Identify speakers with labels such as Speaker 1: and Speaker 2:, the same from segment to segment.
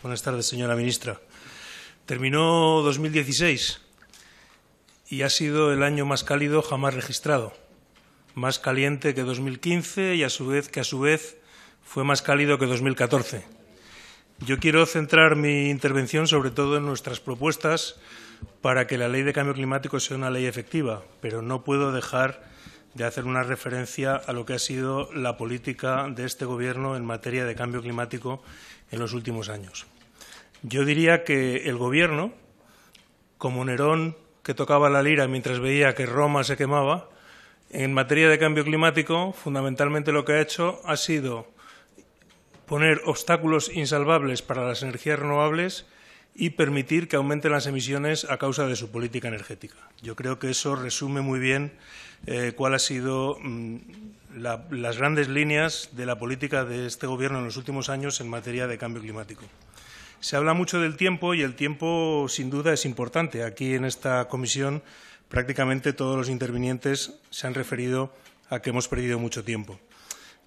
Speaker 1: buenas tardes, señora ministra. Terminó 2016 y ha sido el año más cálido jamás registrado, más caliente que 2015 y a su vez que a su vez fue más cálido que 2014. Yo quiero centrar mi intervención sobre todo en nuestras propuestas para que la ley de cambio climático sea una ley efectiva, pero no puedo dejar de hacer una referencia a lo que ha sido la política de este Gobierno en materia de cambio climático en los últimos años. Yo diría que el Gobierno, como Nerón que tocaba la lira mientras veía que Roma se quemaba, en materia de cambio climático, fundamentalmente lo que ha hecho ha sido poner obstáculos insalvables para las energías renovables y permitir que aumenten las emisiones a causa de su política energética. Yo creo que eso resume muy bien eh, cuáles han sido mm, las grandes líneas de la política de este Gobierno en los últimos años en materia de cambio climático. Se habla mucho del tiempo y el tiempo, sin duda, es importante. Aquí, en esta comisión, prácticamente todos los intervinientes se han referido a que hemos perdido mucho tiempo.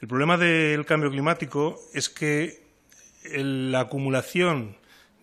Speaker 1: El problema del cambio climático es que la acumulación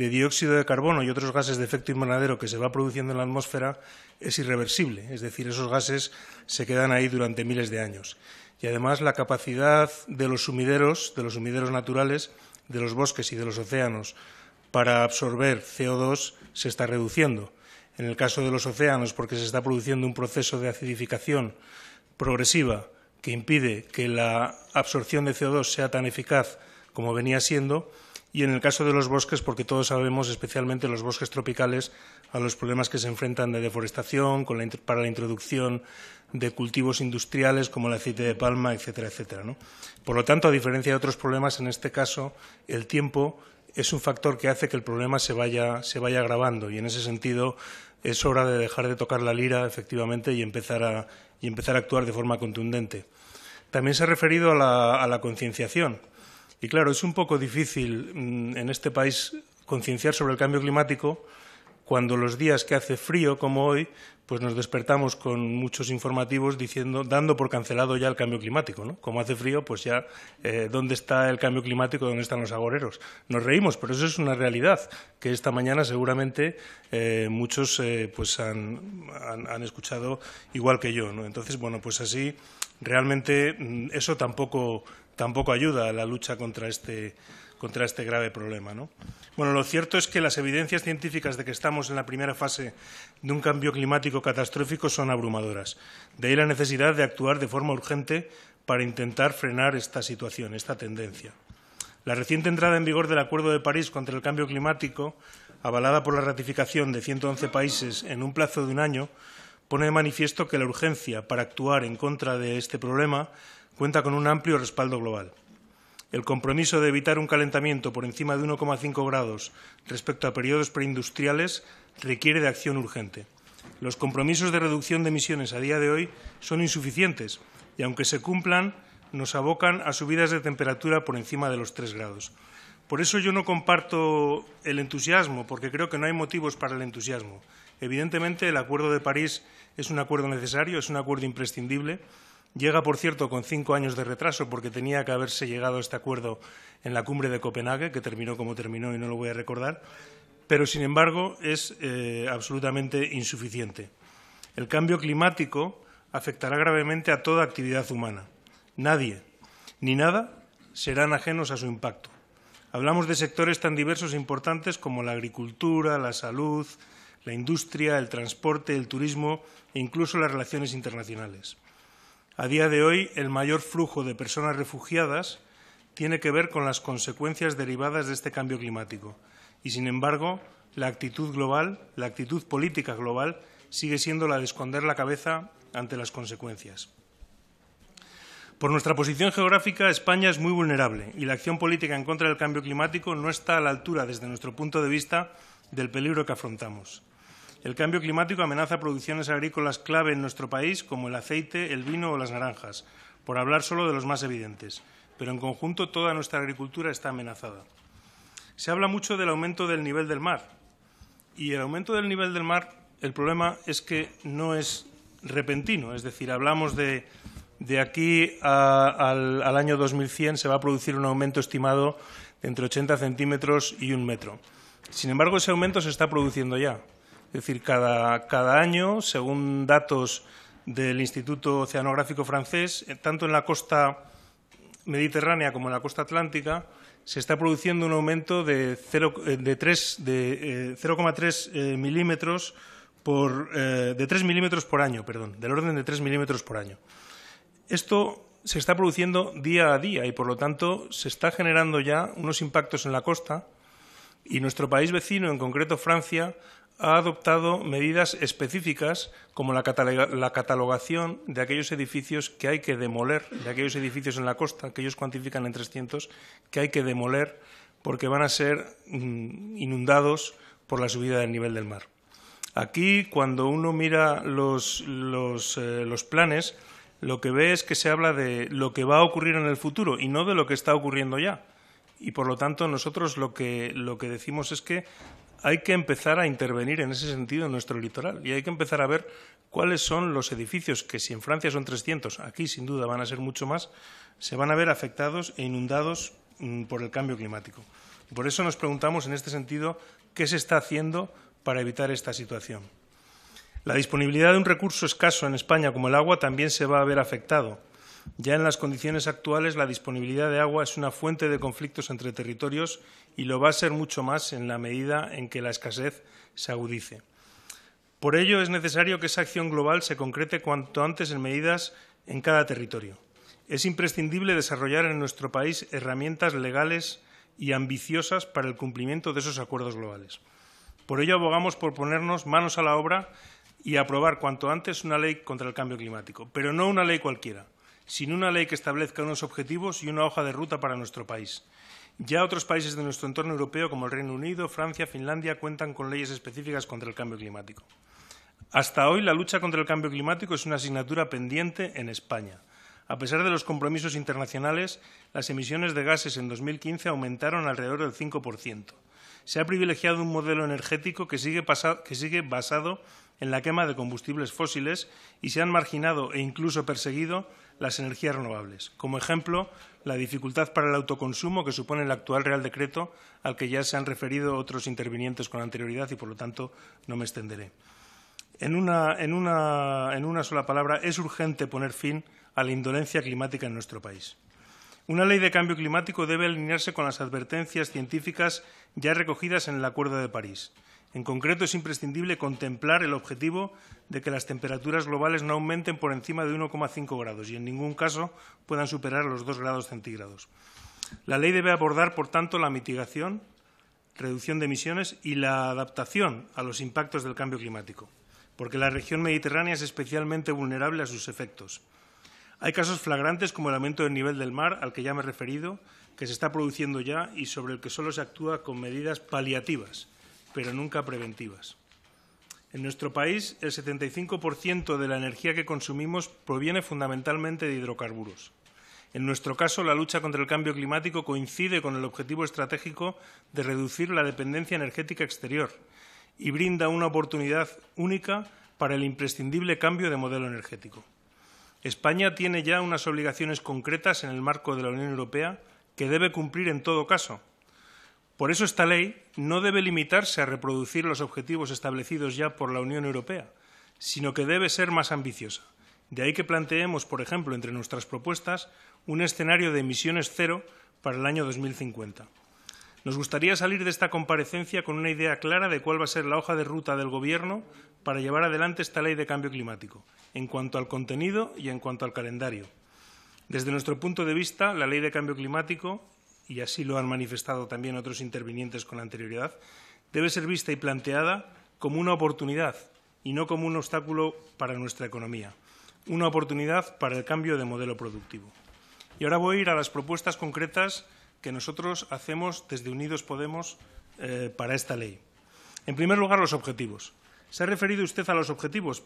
Speaker 1: de dióxido de carbono y otros gases de efecto invernadero que se va produciendo en la atmósfera es irreversible, es decir, esos gases se quedan ahí durante miles de años. Y además la capacidad de los sumideros, de los sumideros naturales, de los bosques y de los océanos para absorber CO2 se está reduciendo. En el caso de los océanos, porque se está produciendo un proceso de acidificación progresiva que impide que la absorción de CO2 sea tan eficaz como venía siendo, y en el caso de los bosques, porque todos sabemos, especialmente los bosques tropicales, a los problemas que se enfrentan de deforestación, para la introducción de cultivos industriales como el aceite de palma, etcétera, etcétera. Por lo tanto, a diferencia de otros problemas, en este caso, el tiempo es un factor que hace que el problema se vaya, agravando y en ese sentido es hora de dejar de tocar la lira, efectivamente, y empezar a, y empezar a actuar de forma contundente. También se ha referido a la concienciación y claro, es un poco difícil mm, en este país concienciar sobre el cambio climático cuando los días que hace frío como hoy, pues nos despertamos con muchos informativos diciendo, dando por cancelado ya el cambio climático, ¿no? Como hace frío, pues ya eh, dónde está el cambio climático, dónde están los agoreros. Nos reímos, pero eso es una realidad que esta mañana seguramente eh, muchos eh, pues han, escuchado igual que yo, Entonces, bueno, pues así realmente mm, eso tampoco tampoco ayuda a la lucha contra este, este grave problema. Bueno, lo cierto es que las evidencias científicas de que estamos en la primera fase de un cambio climático catastrófico son abrumadoras. De ahí la necesidad de actuar de forma urgente para intentar frenar esta situación, esta tendencia. La reciente entrada en vigor del Acuerdo de París contra el Cambio Climático, avalada por la ratificación de 111 países en un plazo de un año, pone de manifiesto que la urgencia para actuar en contra de este problema cuenta con un amplio respaldo global. El compromiso de evitar un calentamiento por encima de 1,5 grados respecto a periodos preindustriales requiere de acción urgente. Los compromisos de reducción de emisiones a día de hoy son insuficientes y, aunque se cumplan, nos abocan a subidas de temperatura por encima de los 3 grados. Por eso yo no comparto el entusiasmo, porque creo que no hay motivos para el entusiasmo. Evidentemente, el Acuerdo de París es un acuerdo necesario, es un acuerdo imprescindible, Llega, por cierto, con cinco años de retraso porque tenía que haberse llegado a este acuerdo en la cumbre de Copenhague, que terminó como terminó y no lo voy a recordar, pero, sin embargo, es eh, absolutamente insuficiente. El cambio climático afectará gravemente a toda actividad humana. Nadie, ni nada, serán ajenos a su impacto. Hablamos de sectores tan diversos e importantes como la agricultura, la salud, la industria, el transporte, el turismo e incluso las relaciones internacionales. A día de hoy, el mayor flujo de personas refugiadas tiene que ver con las consecuencias derivadas de este cambio climático. Y, sin embargo, la actitud global, la actitud política global, sigue siendo la de esconder la cabeza ante las consecuencias. Por nuestra posición geográfica, España es muy vulnerable y la acción política en contra del cambio climático no está a la altura, desde nuestro punto de vista, del peligro que afrontamos. El cambio climático amenaza producciones agrícolas clave en nuestro país, como el aceite, el vino o las naranjas, por hablar solo de los más evidentes. Pero en conjunto toda nuestra agricultura está amenazada. Se habla mucho del aumento del nivel del mar. Y el aumento del nivel del mar, el problema es que no es repentino. Es decir, hablamos de, aquí al, al año 2100 se va a producir un aumento estimado de entre 80 centímetros y un metro. Sin embargo, ese aumento se está produciendo ya. Es decir, cada, año, según datos del Instituto Oceanográfico francés, eh, tanto en la costa mediterránea como en la costa atlántica, se está produciendo un aumento de 0,3 eh, eh, milímetros por, de 3 milímetros por año, perdón, del orden de 3 milímetros por año. Esto se está produciendo día a día y, por lo tanto, se está generando ya unos impactos en la costa y nuestro país vecino, en concreto Francia, ha adoptado medidas específicas como la, catalogación de aquellos edificios que hay que demoler, de aquellos edificios en la costa, que ellos cuantifican en 300, que hay que demoler porque van a ser mm, inundados por la subida del nivel del mar. Aquí, cuando uno mira eh, los, planes, lo que ve es que se habla de lo que va a ocurrir en el futuro y no de lo que está ocurriendo ya y por lo tanto nosotros lo que decimos es que hay que empezar a intervenir en ese sentido en nuestro litoral y hay que empezar a ver cuáles son los edificios que si en Francia son 300, aquí sin duda van a ser mucho más, se van a ver afectados e inundados mm, por el cambio climático. Por eso nos preguntamos en este sentido qué se está haciendo para evitar esta situación. La disponibilidad de un recurso escaso en España como el agua también se va a ver afectado ya en las condiciones actuales, la disponibilidad de agua es una fuente de conflictos entre territorios y lo va a ser mucho más en la medida en que la escasez se agudice. Por ello, es necesario que esa acción global se concrete cuanto antes en medidas en cada territorio. Es imprescindible desarrollar en nuestro país herramientas legales y ambiciosas para el cumplimiento de esos acuerdos globales. Por ello, abogamos por ponernos manos a la obra y aprobar cuanto antes una ley contra el cambio climático, pero no una ley cualquiera, sin una ley que establezca unos objetivos y una hoja de ruta para nuestro país. Ya otros países de nuestro entorno europeo, como el Reino Unido, Francia, Finlandia, cuentan con leyes específicas contra el cambio climático. Hasta hoy, la lucha contra el cambio climático es una asignatura pendiente en España. A pesar de los compromisos internacionales, las emisiones de gases en 2015 aumentaron alrededor del 5%. Se ha privilegiado un modelo energético que sigue, basado en la quema de combustibles fósiles y se han marginado e incluso perseguido las energías renovables. Como ejemplo, la dificultad para el autoconsumo que supone el actual Real Decreto, al que ya se han referido otros intervinientes con anterioridad y, por lo tanto, no me extenderé. En una, sola palabra, es urgente poner fin a la indolencia climática en nuestro país. Una ley de cambio climático debe alinearse con las advertencias científicas ya recogidas en el Acuerdo de París. En concreto, es imprescindible contemplar el objetivo de que las temperaturas globales no aumenten por encima de 1,5 grados y en ningún caso puedan superar los 2 grados centígrados. La ley debe abordar, por tanto, la mitigación, reducción de emisiones y la adaptación a los impactos del cambio climático, porque la región mediterránea es especialmente vulnerable a sus efectos. Hay casos flagrantes como el aumento del nivel del mar, al que ya me he referido, que se está produciendo ya y sobre el que solo se actúa con medidas paliativas pero nunca preventivas. En nuestro país, el 75% de la energía que consumimos proviene fundamentalmente de hidrocarburos. En nuestro caso, la lucha contra el cambio climático coincide con el objetivo estratégico de reducir la dependencia energética exterior y brinda una oportunidad única para el imprescindible cambio de modelo energético. España tiene ya unas obligaciones concretas en el marco de la Unión Europea que debe cumplir en todo caso, por eso esta ley no debe limitarse a reproducir los objetivos establecidos ya por la Unión Europea, sino que debe ser más ambiciosa. De ahí que planteemos, por ejemplo, entre nuestras propuestas, un escenario de emisiones cero para el año 2050. Nos gustaría salir de esta comparecencia con una idea clara de cuál va a ser la hoja de ruta del Gobierno para llevar adelante esta ley de cambio climático, en cuanto al contenido y en cuanto al calendario. Desde nuestro punto de vista, la ley de cambio climático y así lo han manifestado también otros intervinientes con anterioridad, debe ser vista y planteada como una oportunidad y no como un obstáculo para nuestra economía, una oportunidad para el cambio de modelo productivo. Y ahora voy a ir a las propuestas concretas que nosotros hacemos desde Unidos Podemos eh, para esta ley. En primer lugar, los objetivos. Se ha referido usted a los objetivos,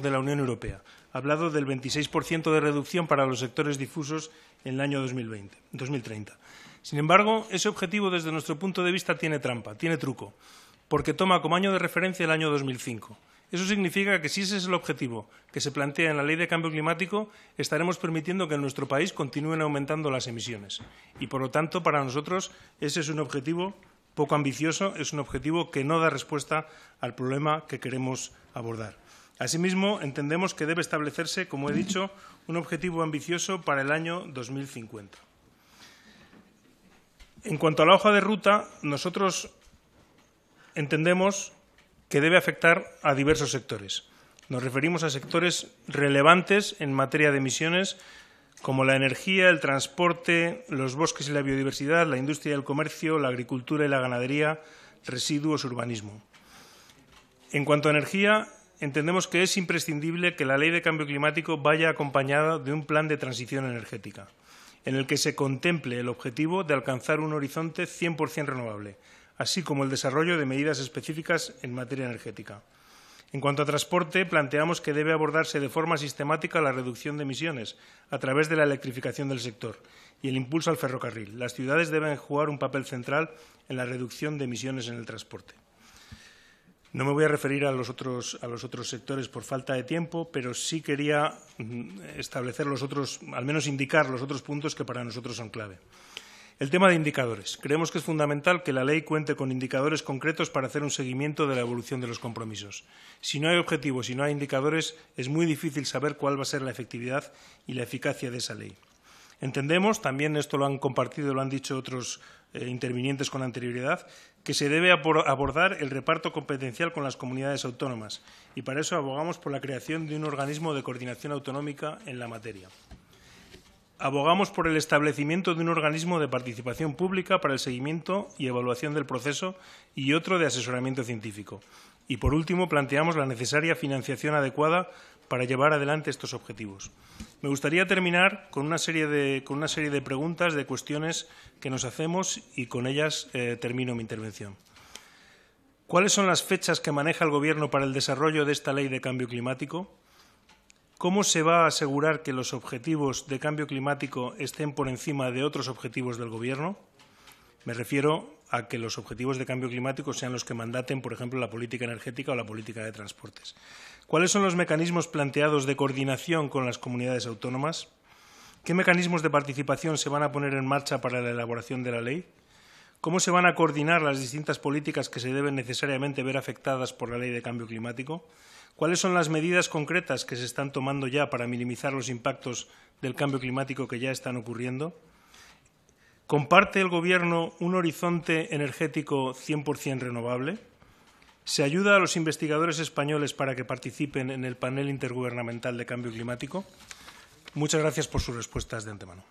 Speaker 1: de la Unión Europea. Ha hablado del 26% de reducción para los sectores difusos en el año 2020, 2030. Sin embargo, ese objetivo desde nuestro punto de vista tiene trampa, tiene truco, porque toma como año de referencia el año 2005. Eso significa que si ese es el objetivo que se plantea en la Ley de Cambio Climático, estaremos permitiendo que en nuestro país continúen aumentando las emisiones. Y, por lo tanto, para nosotros ese es un objetivo poco ambicioso, es un objetivo que no da respuesta al problema que queremos abordar. Asimismo, entendemos que debe establecerse, como he dicho, un objetivo ambicioso para el año 2050. En cuanto a la hoja de ruta, nosotros entendemos que debe afectar a diversos sectores. Nos referimos a sectores relevantes en materia de emisiones como la energía, el transporte, los bosques y la biodiversidad, la industria y el comercio, la agricultura y la ganadería, residuos, urbanismo. En cuanto a energía, entendemos que es imprescindible que la ley de cambio climático vaya acompañada de un plan de transición energética, en el que se contemple el objetivo de alcanzar un horizonte 100% renovable, así como el desarrollo de medidas específicas en materia energética. En cuanto a transporte, planteamos que debe abordarse de forma sistemática la reducción de emisiones a través de la electrificación del sector y el impulso al ferrocarril. Las ciudades deben jugar un papel central en la reducción de emisiones en el transporte. No me voy a referir a los, otros, a los otros sectores por falta de tiempo, pero sí quería mm, establecer los otros, al menos indicar los otros puntos que para nosotros son clave. El tema de indicadores. Creemos que es fundamental que la ley cuente con indicadores concretos para hacer un seguimiento de la evolución de los compromisos. Si no hay objetivos y no hay indicadores, es muy difícil saber cuál va a ser la efectividad y la eficacia de esa ley. Entendemos, también esto lo han compartido, lo han dicho otros eh, intervinientes con anterioridad, que se debe abordar el reparto competencial con las comunidades autónomas y para eso abogamos por la creación de un organismo de coordinación autonómica en la materia abogamos por el establecimiento de un organismo de participación pública para el seguimiento y evaluación del proceso y otro de asesoramiento científico. Y, por último, planteamos la necesaria financiación adecuada para llevar adelante estos objetivos. Me gustaría terminar con una serie de, preguntas, de cuestiones que nos hacemos y con ellas eh, termino mi intervención. ¿Cuáles son las fechas que maneja el Gobierno para el desarrollo de esta ley de cambio climático? ¿Cómo se va a asegurar que los objetivos de cambio climático estén por encima de otros objetivos del Gobierno? Me refiero a que los objetivos de cambio climático sean los que mandaten, por ejemplo, la política energética o la política de transportes. ¿Cuáles son los mecanismos planteados de coordinación con las comunidades autónomas? ¿Qué mecanismos de participación se van a poner en marcha para la elaboración de la ley? ¿Cómo se van a coordinar las distintas políticas que se deben necesariamente ver afectadas por la ley de cambio climático? ¿Cuáles son las medidas concretas que se están tomando ya para minimizar los impactos del cambio climático que ya están ocurriendo? ¿Comparte el Gobierno un horizonte energético 100% renovable? ¿Se ayuda a los investigadores españoles para que participen en el panel intergubernamental de cambio climático? Muchas gracias por sus respuestas de antemano.